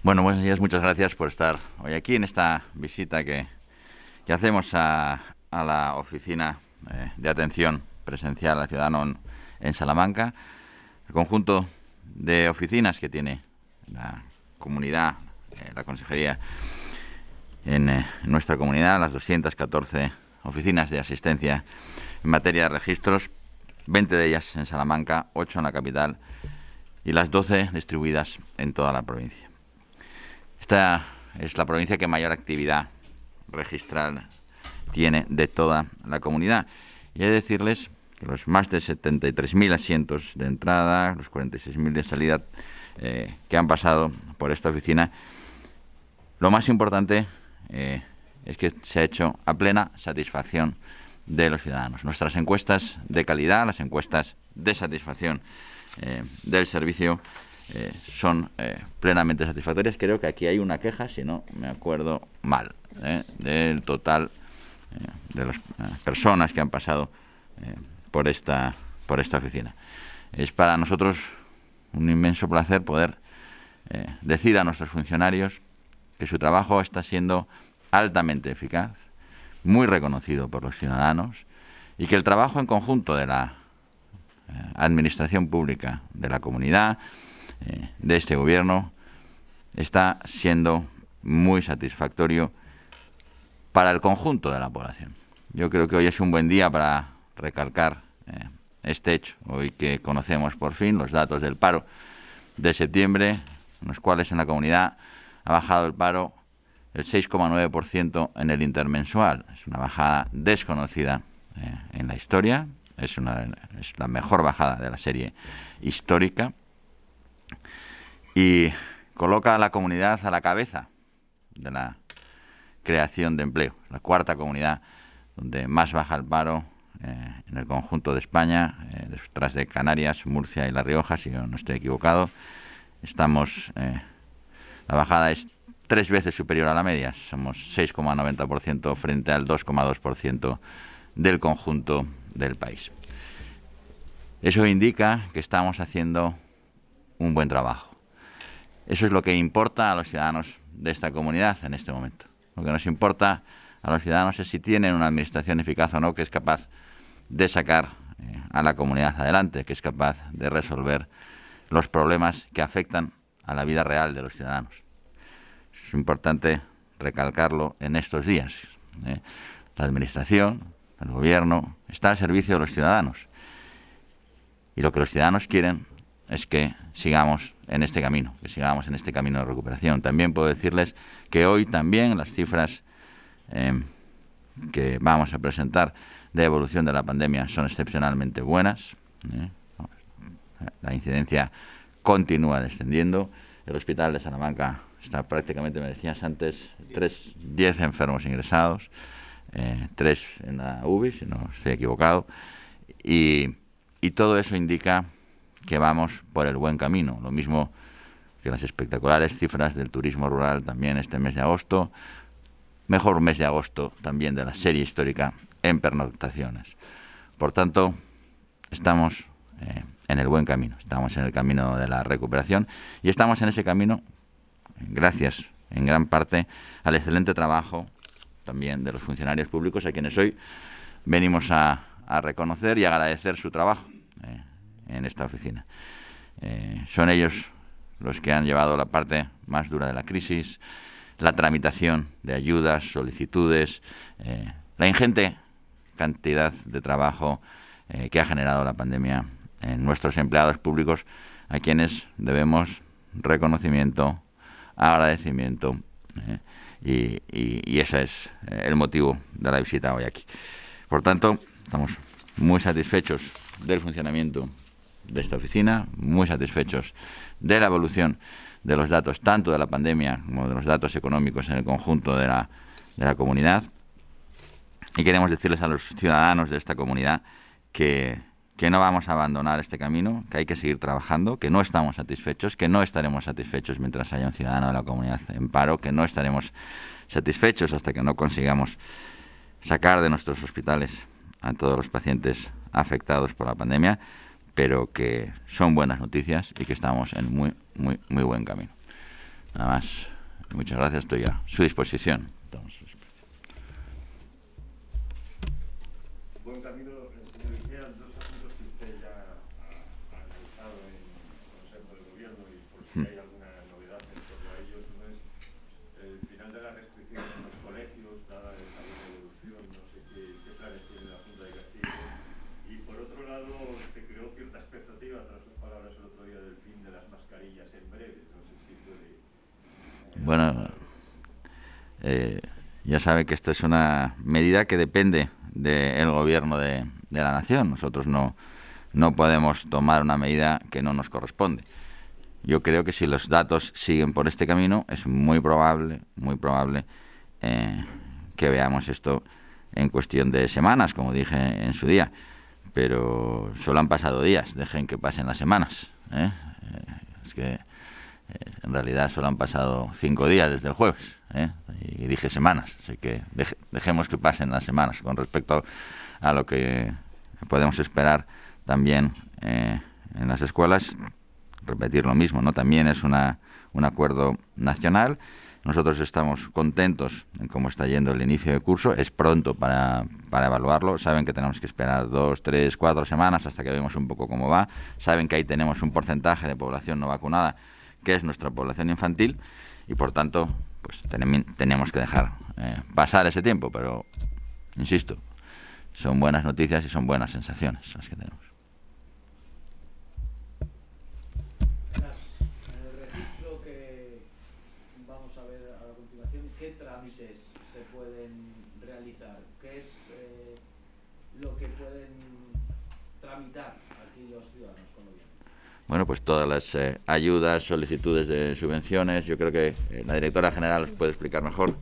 Bueno, buenos días, muchas gracias por estar hoy aquí en esta visita que, hacemos a, la oficina eh, de atención presencial a ciudadano en, Salamanca. El conjunto de oficinas que tiene la comunidad, eh, la consejería en eh, nuestra comunidad, las 214 oficinas de asistencia en materia de registros, 20 de ellas en Salamanca, 8 en la capital y las 12 distribuidas en toda la provincia. Esta es la provincia que mayor actividad registral tiene de toda la comunidad. Y he de decirles que los más de 73.000 asientos de entrada, los 46.000 de salida eh, que han pasado por esta oficina, lo más importante eh, es que se ha hecho a plena satisfacción de los ciudadanos. Nuestras encuestas de calidad, las encuestas de satisfacción eh, del servicio eh, son eh, plenamente satisfactorias. Creo que aquí hay una queja, si no me acuerdo mal, eh, del total de las personas que han pasado por, esta, por esta oficina. Es para nosotros un inmenso placer poder decir a nuestros funcionarios que su trabajo está siendo altamente eficaz, muy reconocido por los ciudadanos y que el trabajo en conjunto de la Administración Pública de la comunidad, eh, de este gobierno está siendo muy satisfactorio para el conjunto de la población. Yo creo que hoy es un buen día para recalcar eh, este hecho, hoy que conocemos por fin los datos del paro de septiembre, los cuales en la comunidad ha bajado el paro el 6,9% en el intermensual. Es una bajada desconocida eh, en la historia, es, una, es la mejor bajada de la serie histórica y coloca a la comunidad a la cabeza de la creación de empleo, la cuarta comunidad donde más baja el paro eh, en el conjunto de España, eh, detrás de Canarias, Murcia y La Rioja, si yo no estoy equivocado. Estamos, eh, la bajada es tres veces superior a la media, somos 6,90% frente al 2,2% del conjunto del país. Eso indica que estamos haciendo un buen trabajo. Eso es lo que importa a los ciudadanos de esta comunidad en este momento. Lo que nos importa a los ciudadanos es si tienen una administración eficaz o no que es capaz de sacar eh, a la comunidad adelante, que es capaz de resolver los problemas que afectan a la vida real de los ciudadanos. Es importante recalcarlo en estos días. Eh. La Administración, el Gobierno, está al servicio de los ciudadanos. Y lo que los ciudadanos quieren es que sigamos en este camino, que sigamos en este camino de recuperación. También puedo decirles que hoy también las cifras eh, que vamos a presentar de evolución de la pandemia son excepcionalmente buenas. ¿eh? La incidencia continúa descendiendo. El hospital de Salamanca está prácticamente, me decías antes, 10 enfermos ingresados, 3 eh, en la UBI, si no estoy equivocado. Y, y todo eso indica que vamos por el buen camino. Lo mismo que las espectaculares cifras del turismo rural también este mes de agosto. Mejor mes de agosto también de la serie histórica en pernoctaciones. Por tanto, estamos eh, en el buen camino, estamos en el camino de la recuperación y estamos en ese camino gracias en gran parte al excelente trabajo también de los funcionarios públicos a quienes hoy venimos a, reconocer y agradecer su trabajo. Eh, en esta oficina. Eh, son ellos los que han llevado la parte más dura de la crisis, la tramitación de ayudas, solicitudes, eh, la ingente cantidad de trabajo eh, que ha generado la pandemia en nuestros empleados públicos, a quienes debemos reconocimiento, agradecimiento, y, y, ese es el motivo de la visita hoy aquí. Por tanto, estamos muy satisfechos del funcionamiento de esta oficina, muy satisfechos de la evolución de los datos, tanto de la pandemia como de los datos económicos en el conjunto de la, de la comunidad. Y queremos decirles a los ciudadanos de esta comunidad que, que no vamos a abandonar este camino, que hay que seguir trabajando, que no estamos satisfechos, que no estaremos satisfechos mientras haya un ciudadano de la comunidad en paro, que no estaremos satisfechos hasta que no consigamos sacar de nuestros hospitales a todos los pacientes afectados por la pandemia pero que son buenas noticias y que estamos en muy, muy, muy buen camino. Nada más. Muchas gracias, estoy a su disposición. buen camino, eh, señor Igea, dos asuntos que usted ya ha analizado en el Consejo de Gobierno y por si hay mm. alguna novedad en torno a ellos. Uno es eh, el final de las restricciones en los colegios, dada el Bueno, eh, ya sabe que esta es una medida que depende del gobierno de, la nación. Nosotros no, no podemos tomar una medida que no nos corresponde. Yo creo que si los datos siguen por este camino, es muy probable, muy probable eh, que veamos esto en cuestión de semanas, como dije en su día. Pero solo han pasado días, dejen que pasen las semanas. ¿eh? Es que eh, en realidad solo han pasado cinco días desde el jueves, eh, y dije semanas, así que dejemos que pasen las semanas con respecto a lo que podemos esperar también eh, en las escuelas. Repetir lo mismo, ¿no? También es una, un acuerdo nacional. Nosotros estamos contentos en cómo está yendo el inicio de curso. Es pronto para, para, evaluarlo. Saben que tenemos que esperar dos, tres, cuatro semanas hasta que vemos un poco cómo va. Saben que ahí tenemos un porcentaje de población no vacunada que es nuestra población infantil, y por tanto, pues tenemos que dejar eh, pasar ese tiempo, pero insisto, son buenas noticias y son buenas sensaciones las que tenemos. bueno, pues todas las eh, ayudas, solicitudes de subvenciones. Yo creo que eh, la directora general puede explicar mejor.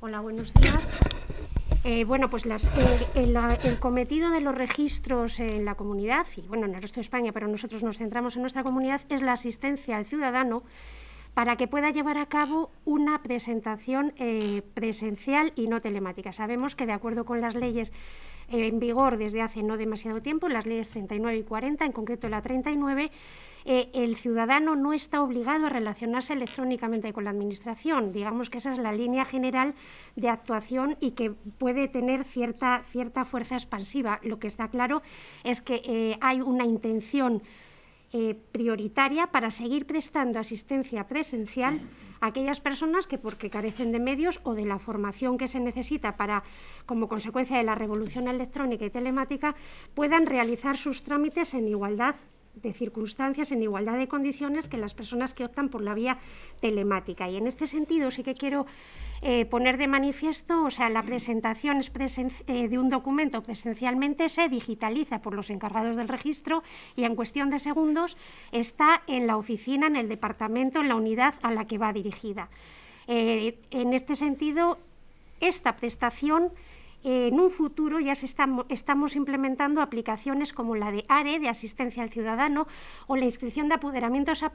Hola, buenos días. Eh, bueno, pues las, el, el, cometido de los registros en la comunidad, y bueno, en el resto de España, pero nosotros nos centramos en nuestra comunidad, es la asistencia al ciudadano para que pueda llevar a cabo una presentación presencial y no telemática. Sabemos que de acuerdo con las leyes en vigor desde hace no demasiado tiempo, las leyes 39 y 40, en concreto la 39, eh, el ciudadano no está obligado a relacionarse electrónicamente con la Administración. Digamos que esa es la línea general de actuación y que puede tener cierta, cierta fuerza expansiva. Lo que está claro es que eh, hay una intención eh, prioritaria para seguir prestando asistencia presencial aquellas personas que porque carecen de medios o de la formación que se necesita para, como consecuencia de la revolución electrónica y telemática, puedan realizar sus trámites en igualdad de circunstancias en igualdad de condiciones que las personas que optan por la vía telemática. Y en este sentido sí que quiero eh, poner de manifiesto, o sea, la presentación eh, de un documento presencialmente se digitaliza por los encargados del registro y en cuestión de segundos está en la oficina, en el departamento, en la unidad a la que va dirigida. Eh, en este sentido, esta prestación en un futuro ya se estamos, estamos implementando aplicaciones como la de ARE, de asistencia al ciudadano, o la inscripción de apoderamientos a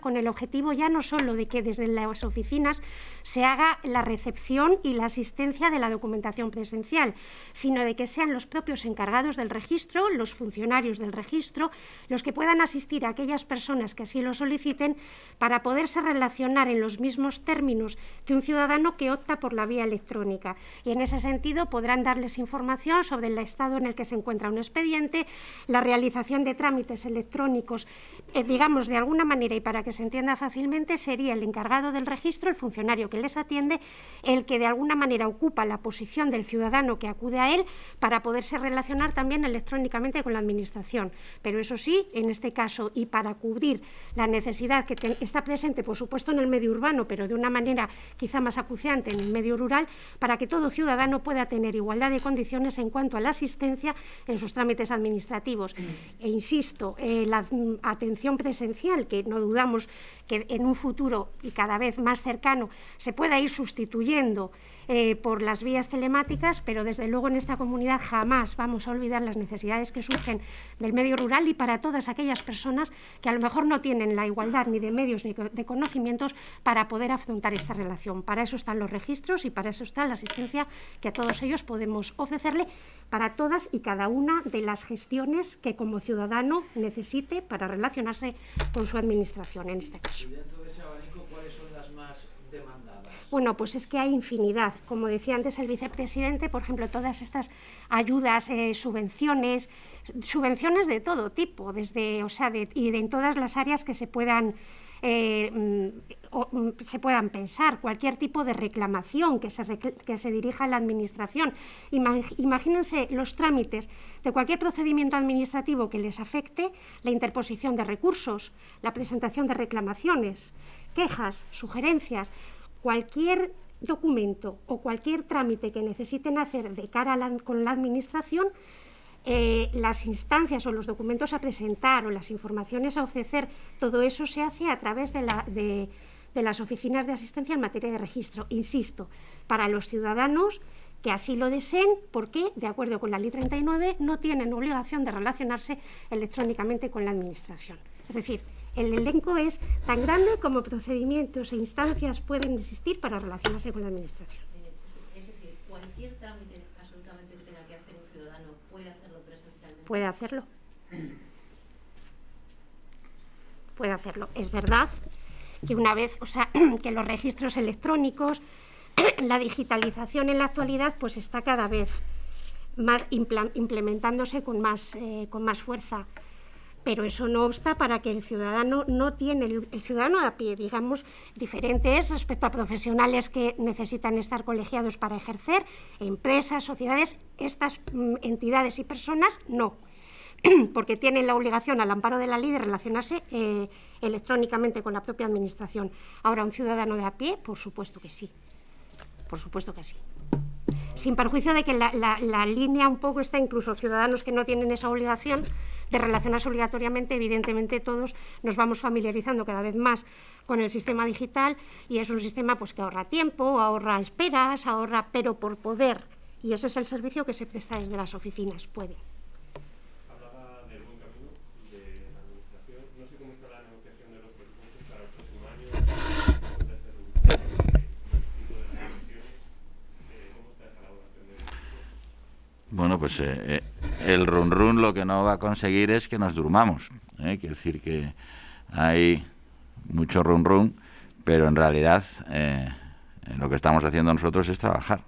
con el objetivo ya no solo de que desde las oficinas se haga la recepción y la asistencia de la documentación presencial, sino de que sean los propios encargados del registro, los funcionarios del registro, los que puedan asistir a aquellas personas que así lo soliciten para poderse relacionar en los mismos términos que un ciudadano que opta por la vía electrónica. Y en ese sentido, podrán darles información sobre el estado en el que se encuentra un expediente, la realización de trámites electrónicos, eh, digamos de alguna manera y para que se entienda fácilmente, sería el encargado del registro, el funcionario que les atiende, el que de alguna manera ocupa la posición del ciudadano que acude a él para poderse relacionar también electrónicamente con la Administración. Pero eso sí, en este caso, y para cubrir la necesidad que está presente, por supuesto, en el medio urbano, pero de una manera quizá más acuciante en el medio rural, para que todo ciudadano pueda tener igualdad de condiciones en cuanto a la asistencia en sus trámites administrativos. Mm. E insisto, eh, la mm, atención presencial, que no dudamos que en un futuro y cada vez más cercano se pueda ir sustituyendo eh, por las vías telemáticas, pero desde luego en esta comunidad jamás vamos a olvidar las necesidades que surgen del medio rural y para todas aquellas personas que a lo mejor no tienen la igualdad ni de medios ni de conocimientos para poder afrontar esta relación. Para eso están los registros y para eso está la asistencia que a todos ellos podemos ofrecerle para todas y cada una de las gestiones que como ciudadano necesite para relacionarse con su administración en este caso dentro de ese abanico cuáles son las más demandadas? Bueno, pues es que hay infinidad. Como decía antes el vicepresidente, por ejemplo, todas estas ayudas, eh, subvenciones, subvenciones de todo tipo, desde, o sea, y en todas las áreas que se puedan eh, mm, Mm, se puedan pensar, cualquier tipo de reclamación que se, que se dirija a la Administración. imagínense los trámites de cualquier procedimiento administrativo que les afecte, la interposición de recursos, la presentación de reclamaciones, quejas, sugerencias, cualquier documento o cualquier trámite que necesiten hacer de cara con la Administración, eh, las instancias o los documentos a presentar o las informaciones a ofrecer, todo eso se hace a través de la, de, de las oficinas de asistencia en materia de registro, insisto, para los ciudadanos que así lo deseen porque, de acuerdo con la Ley 39, no tienen obligación de relacionarse electrónicamente con la Administración. Es decir, el elenco es tan grande como procedimientos e instancias pueden existir para relacionarse con la Administración. Es decir, cualquier trámite absolutamente que tenga que hacer un ciudadano puede hacerlo presencialmente. Puede hacerlo. Puede hacerlo. Es verdad que una vez, o sea, que los registros electrónicos, la digitalización en la actualidad, pues está cada vez más implementándose con más, eh, con más fuerza. Pero eso no obsta para que el ciudadano no tiene, el, ciudadano a pie, digamos, diferentes respecto a profesionales que necesitan estar colegiados para ejercer, empresas, sociedades, estas mm, entidades y personas no porque tienen la obligación al amparo de la ley de relacionarse eh, electrónicamente con la propia administración. Ahora, un ciudadano de a pie, por supuesto que sí. Por supuesto que sí. Sin perjuicio de que la, la línea un poco está incluso ciudadanos que no tienen esa obligación de relacionarse obligatoriamente, evidentemente todos nos vamos familiarizando cada vez más con el sistema digital y es un sistema pues, que ahorra tiempo, ahorra esperas, ahorra pero por poder y ese es el servicio que se presta desde las oficinas, puede. Pues, eh, eh, el run run lo que no va a conseguir es que nos durmamos. ¿eh? Quiero decir que hay mucho run run, pero en realidad lo que estamos haciendo nosotros es trabajar.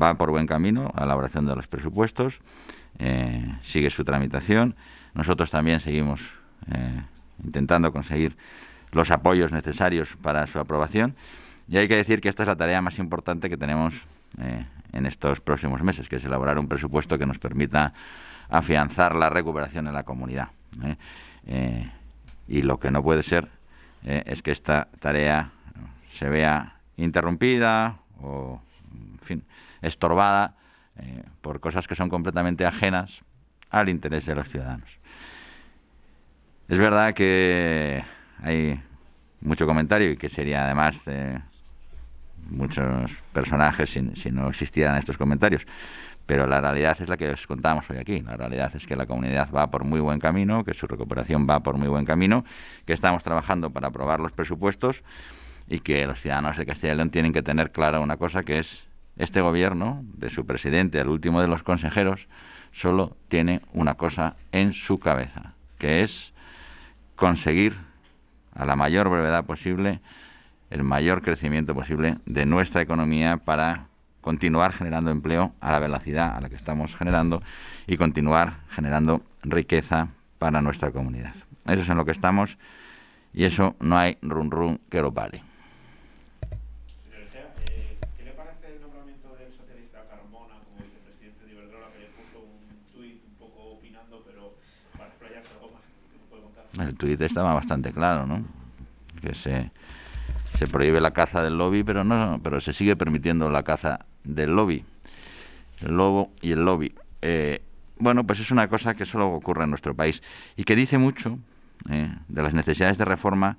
Va por buen camino la elaboración de los presupuestos, sigue su tramitación. Nosotros también seguimos intentando conseguir los apoyos necesarios para su aprobación. Y hay que decir que esta es la tarea más importante que tenemos en estos próximos meses, que es elaborar un presupuesto que nos permita afianzar la recuperación en la comunidad. ¿eh? Eh, y lo que no puede ser eh, es que esta tarea se vea interrumpida o, en fin, estorbada por cosas que son completamente ajenas al interés de los ciudadanos. Es verdad que hay mucho comentario y que sería además muchos personajes si, no existieran estos comentarios. Pero la realidad es la que os contamos hoy aquí. La realidad es que la comunidad va por muy buen camino, que su recuperación va por muy buen camino, que estamos trabajando para aprobar los presupuestos y que los ciudadanos de Castilla y León tienen que tener clara una cosa que es este gobierno, de su presidente al último de los consejeros, solo tiene una cosa en su cabeza, que es conseguir a la mayor brevedad posible el mayor crecimiento posible de nuestra economía para continuar generando empleo a la velocidad a la que estamos generando y continuar generando riqueza para nuestra comunidad. Eso es en lo que estamos y eso no hay run run que lo pare. El tuit estaba bastante claro, ¿no? Que se se prohíbe la caza del lobby, pero no, pero se sigue permitiendo la caza del lobby, el lobo y el lobby. Eh, bueno, pues es una cosa que solo ocurre en nuestro país y que dice mucho eh, de las necesidades de reforma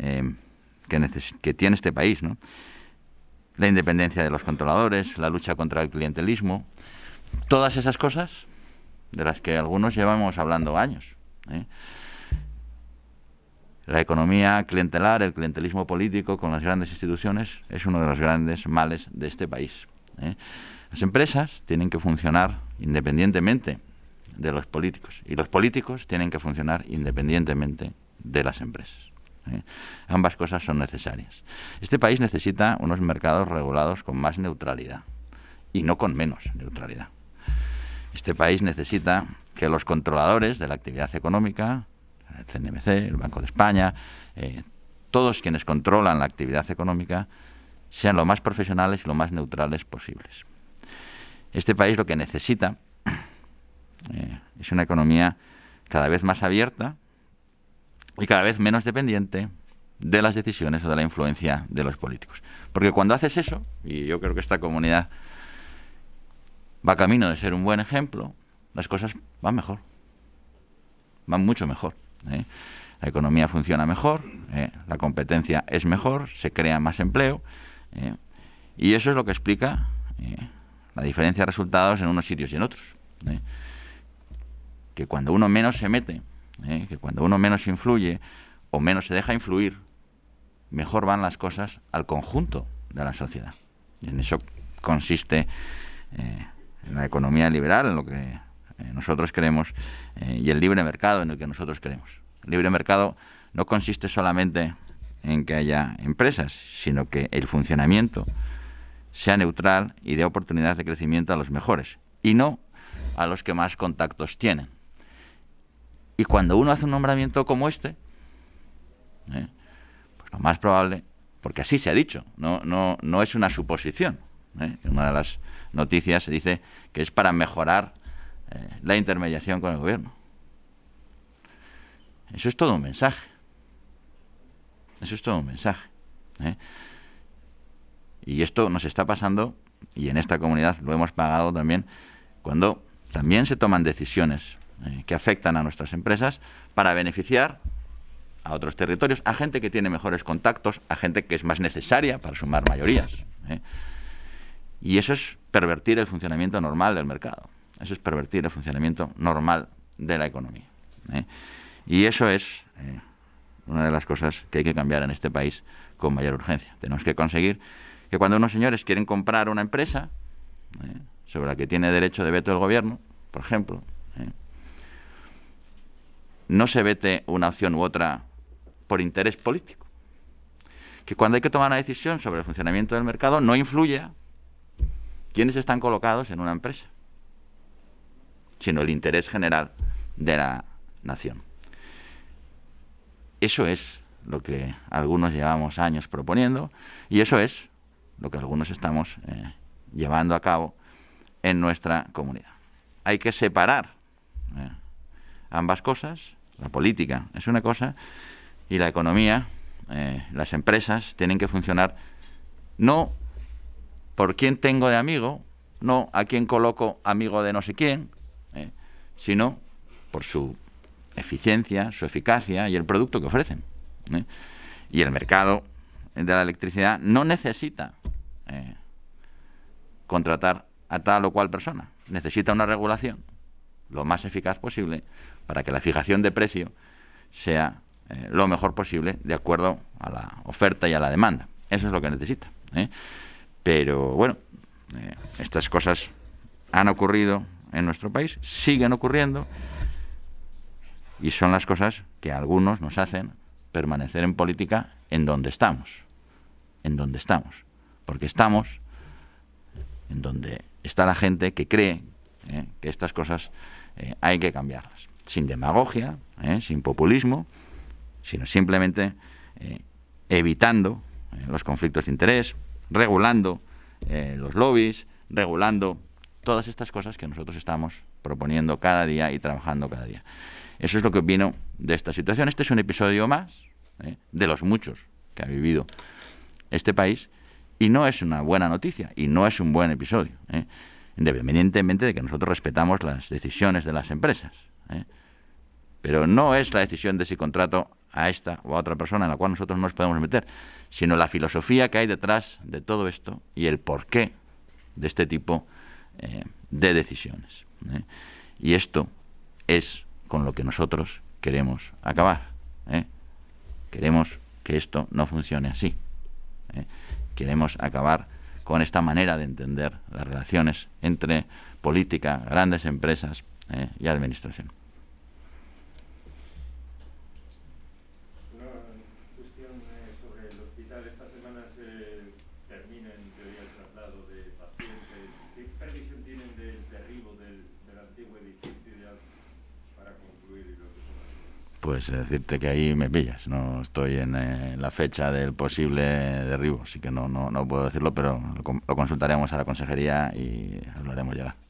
eh, que, que, tiene este país, ¿no? La independencia de los controladores, la lucha contra el clientelismo, todas esas cosas de las que algunos llevamos hablando años. La economía clientelar, el clientelismo político con las grandes instituciones es uno de los grandes males de este país. ¿eh? Las empresas tienen que funcionar independientemente de los políticos y los políticos tienen que funcionar independientemente de las empresas. ¿eh? Ambas cosas son necesarias. Este país necesita unos mercados regulados con más neutralidad y no con menos neutralidad. Este país necesita que los controladores de la actividad económica el CNMC, el Banco de España, eh, todos quienes controlan la actividad económica, sean lo más profesionales y lo más neutrales posibles. Este país lo que necesita eh, es una economía cada vez más abierta y cada vez menos dependiente de las decisiones o de la influencia de los políticos. Porque cuando haces eso, y yo creo que esta comunidad va camino de ser un buen ejemplo, las cosas van mejor, van mucho mejor. ¿eh? La economía funciona mejor, ¿eh? la competencia es mejor, se crea más empleo. ¿eh? Y eso es lo que explica la diferencia de resultados en unos sitios y en otros. Que cuando uno menos se mete, que cuando uno menos influye o menos se deja influir, mejor van las cosas al conjunto de la sociedad. Y en eso consiste en la economía liberal, en lo que eh, nosotros queremos eh, y el libre mercado en el que nosotros queremos. El libre mercado no consiste solamente en que haya empresas, sino que el funcionamiento sea neutral y dé oportunidad de crecimiento a los mejores y no a los que más contactos tienen. Y cuando uno hace un nombramiento como este, eh, pues lo más probable, porque así se ha dicho, no, no, es una suposición. En una de las noticias se dice que es para mejorar eh, la intermediación con el gobierno. Eso es todo un mensaje. Eso es todo un mensaje. ¿eh? Y esto nos está pasando, y en esta comunidad lo hemos pagado también, cuando también se toman decisiones eh, que afectan a nuestras empresas para beneficiar a otros territorios, a gente que tiene mejores contactos, a gente que es más necesaria para sumar mayorías. Y eso es pervertir el funcionamiento normal del mercado. Eso es pervertir el funcionamiento normal de la economía. ¿eh? Y eso es eh, una de las cosas que hay que cambiar en este país con mayor urgencia. Tenemos que conseguir que cuando unos señores quieren comprar una empresa ¿eh? sobre la que tiene derecho de veto el gobierno, por ejemplo, no se vete una opción u otra por interés político. Que cuando hay que tomar una decisión sobre el funcionamiento del mercado no influya quienes están colocados en una empresa sino el interés general de la nación. Eso es lo que algunos llevamos años proponiendo y eso es lo que algunos estamos eh, llevando a cabo en nuestra comunidad. Hay que separar eh, ambas cosas. La política es una cosa y la economía, eh, las empresas tienen que funcionar no por quién tengo de amigo, no a quién coloco amigo de no sé quién, sino por su eficiencia, su eficacia y el producto que ofrecen. ¿eh? Y el mercado de la electricidad no necesita eh, contratar a tal o cual persona, necesita una regulación lo más eficaz posible para que la fijación de precio sea eh, lo mejor posible de acuerdo a la oferta y a la demanda. Eso es lo que necesita. Pero bueno, estas cosas han ocurrido en nuestro país, siguen ocurriendo y son las cosas que algunos nos hacen permanecer en política en donde estamos, en donde estamos, porque estamos en donde está la gente que cree eh, que estas cosas eh, hay que cambiarlas, sin demagogia, eh, sin populismo, sino simplemente evitando los conflictos de interés, regulando los lobbies, regulando todas estas cosas que nosotros estamos proponiendo cada día y trabajando cada día. Eso es lo que opino de esta situación. Este es un episodio más ¿eh? de los muchos que ha vivido este país y no es una buena noticia y no es un buen episodio, ¿eh? independientemente de que nosotros respetamos las decisiones de las empresas. ¿eh? Pero no es la decisión de si contrato a esta o a otra persona en la cual nosotros no nos podemos meter, sino la filosofía que hay detrás de todo esto y el porqué de este tipo de eh, de decisiones. ¿eh? Y esto es con lo que nosotros queremos acabar. ¿eh? Queremos que esto no funcione así. Queremos acabar con esta manera de entender las relaciones entre política, grandes empresas y administración. pues decirte que ahí me pillas. No estoy en eh, la fecha del posible derribo, así que no, no, no puedo decirlo, pero lo, lo consultaremos a la consejería y hablaremos ya.